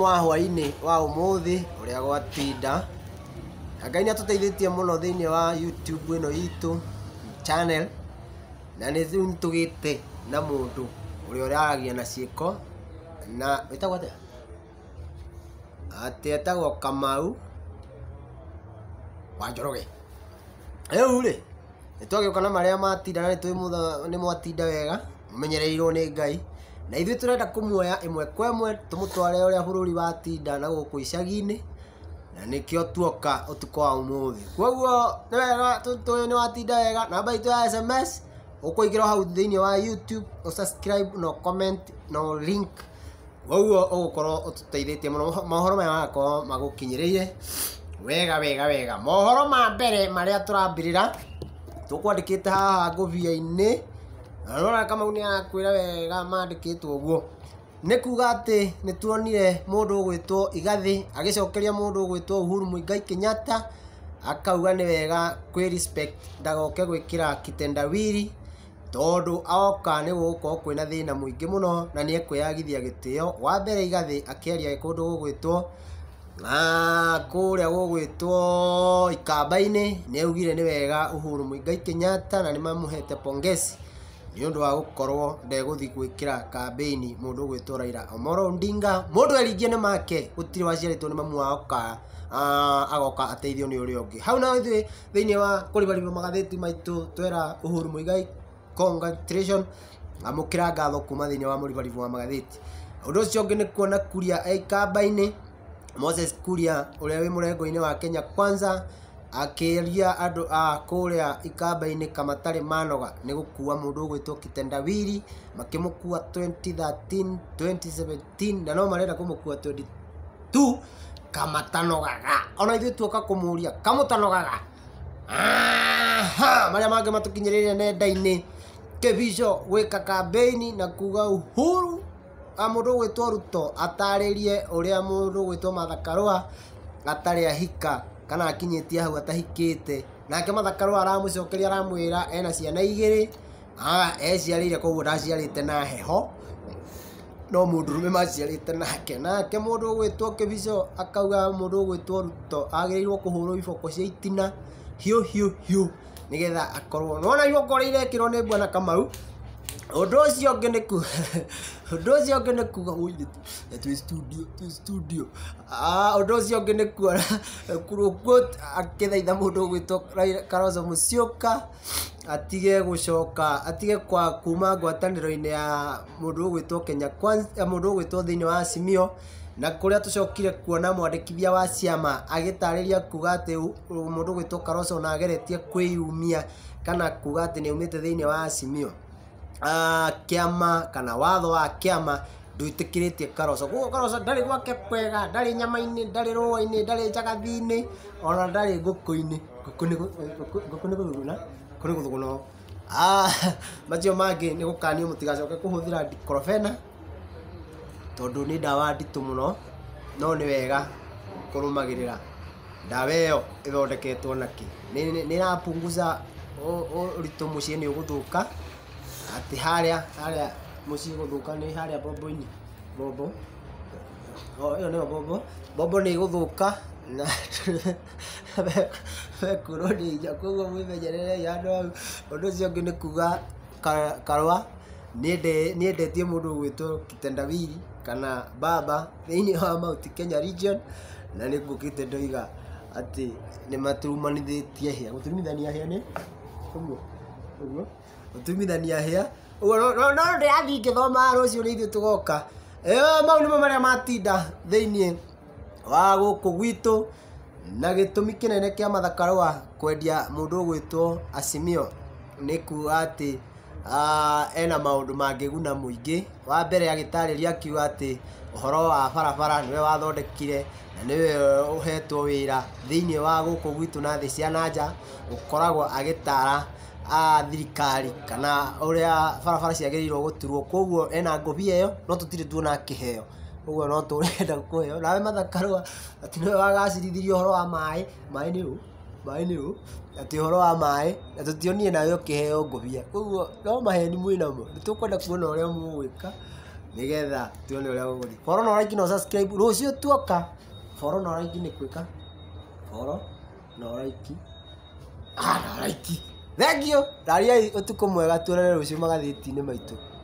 wa hwainä wa thä å rä a gwatinda na ngai nä atå teithä tie må no thä inä wa youtube ä no itå channel na nä rä u gä te na må ndå å rä a å raragia na ko na wä tagwo atä atä etagwo kamau wa njoroge rä u rä nä twagä å ka na marä a matinda na nä mwatinda wega å menyereirwo nä ngai na ithuĩ tũrenda kũmuoya ĩmwe kwa ĩmwe tũmũtware ũrĩa bũrũri tinda na gũkũ icagi-inĩ na nĩkĩo tuoka ũtukũ wa ũmũthĩ kwoguo nĩ wega nĩ watinda wega namba itũ ya sms ũkũingĩra hau thĩinĩ wa youtube ũsubscribe na comment na link ũguo ũgũkorwo ũtũteithĩtie mũno mohoro maya magakorwo magũkinyĩrĩire wega wega wega mohoro ma mbere marĩa tũrambĩrĩra tũkwandĩkĩte haha ngũbia-inĩ rora kama uni arakwä wega mandä two guo nä kuga atä nä tuonire må ndå å gwätwo igathä agä cokeria må ndå gwätwo uhuru muigai kenyatta akauga nä wega kwä ndagoke gwä kä ra kitendawiri tondå aoka nä gå gåkorwo kwä na thä na må ingä må no na nä ekwäagithia gä tä o wa mbere igathä akäaria kå ndå gå gwä two na kå rä a gå gwä two nä augire nä wega uhuru muigai kenyatta na nä mamå hete pongesi nä å ndå wa gå korwo ndegå thi gwä kä ra kambäini må ndå gwä omoro ndinga må ndå eringie nä make gå tirä waciarä two nä mamu agoka ateithio nä å rä a å ngä hau nawe ithuä inä wa kå rä barä magathäti maitå twera uhuru muigai congratulation må igai kä ra ngatho kuma thä wa må ribaribu wa magathäti å ndå å cio å ngä nä kuona kuria aikamba-inä e moses kuria å rä a wä må wa kenya kwanza akĩria andũ a kũrĩa ikamba-inĩ kamatarĩ manoga ni gukua mũndũ ũgwĩtwo kitendawiri makimukua 2013 2017 na no marenda kũmũkuua 22 kamatanogaga ona ithu tuoka kũmũria kamũtanogaga marĩa mangĩ matũkinyĩrĩire nenda-inĩ kĩbico gwĩka kambeini na kuga uhuru mũndũ ũgwĩtwo ruto atarĩrie ũrĩa mũndũ ũgwĩtwo mathakarũa atarĩ ahika kana akinyĩtie hau atahikĩte nake mathakarũ aramucokeria aramwĩra ena ciana igĩrĩ eciarĩire koguo ndaciarĩte na heho no må ndå rå me maciarä nake nake må ndå å gwä two kä bico akauga må ndå gwä two ruto agä rä irwo kå hå rwo iboko cia itina hiå hiå hiå nä getha akorwo nona iboko rä irekä rwo nä mbwana kamau å ũcio ũngĩ nĩ kuga ũndũ ndå å cio kuga twĩ studio twĩ studio ah, ũndũ ũcio ũngĩ nĩ kuona Kurungut akĩthaitha mũndũ ũgwĩtwo Kalonzo Musyoka atige gũcoka atige kwa kuma ngwatanĩro-inĩ ya mũndũ ũgwĩtwo Kenya Kwanza mũndũ ũgwĩtwo thĩinĩ wa cimio na tå cokire kuona mwandĩkithia wa ciama ria kuga atĩ mũndũ ũgwĩtwo Kalonzo ona ageretie kwĩyumia kana kuga aumä te thä inä wa cimio Ah, kiama kana watho wa kiama ndwitikirätie karoco koguo karoco ndarä gwake kwega ndarä nyama-inä ndarä rå-inä ndarä njagathi-inä ona ndarä ngåkå-inä ngåkå nä gåthuguna kå nä na macio mangä nä gå kanio må tigacoke kå hå thä ra dikorobena tondå nä ndawa nditå må no no nä wega kå rå magä rä ra ndawa ä yo ä thondeketwo na nä ä rapunguza å ritå må ciä nä å gå thå ka ati harä haria må ciä gå thå bobo ni harä a yo nä bobo bobo ni gå thå ka na mekurwo nä inya koguo mwĩmenyererei andå au ũndå ũcio ũngĩ nä kuga karwa nä endetie må ndå gwätwo kitendawiri kana baba thä wa mount kenya region na nä ngå kä te ndoiga atä nä maturumanithä tie hä a gå ugwo hä a nä gutumithania hĩa no ndĩrathiĩ ngĩthomaga nä nĩ tå goka mau marä a matinda thĩinĩ wa kå gwitå na kä a mathakarå mathakarũa kwendia mũndũ ũgwĩtwo Asimio nä kuga atä Ah, ena maundu mangiguna muingi wa mbere agitariria akiuga ati uhoro wa barabara niwe wathondekire na niwe uhetwo wira thiini wa guku gwitu na thi cia nanja ukoragwo agitara a thirikari kana uria barabara ciagiriirwo guturwo koguo ena ngũbia iyo no tutire tuona kiheo uguo no turenda kuheo nawe mathakarwa ati niwe wagacirithirie uhoro wa mai mai ni uu maä maĩ-inĩ rũ å horo wa maä na tå tũtionire nawe ũkĩheo ngũbia koguo no maheni tå kwenda kuona ũrĩa mũgwĩka nĩgetha tuone ũrĩa gũgũthiĩ follow na like na subscribe rũciũ tuoka follow na like nĩ kwĩka follow na like ah na like thengiũ ndariai ũtukũ mwega tuonane magathä ti-inä maitå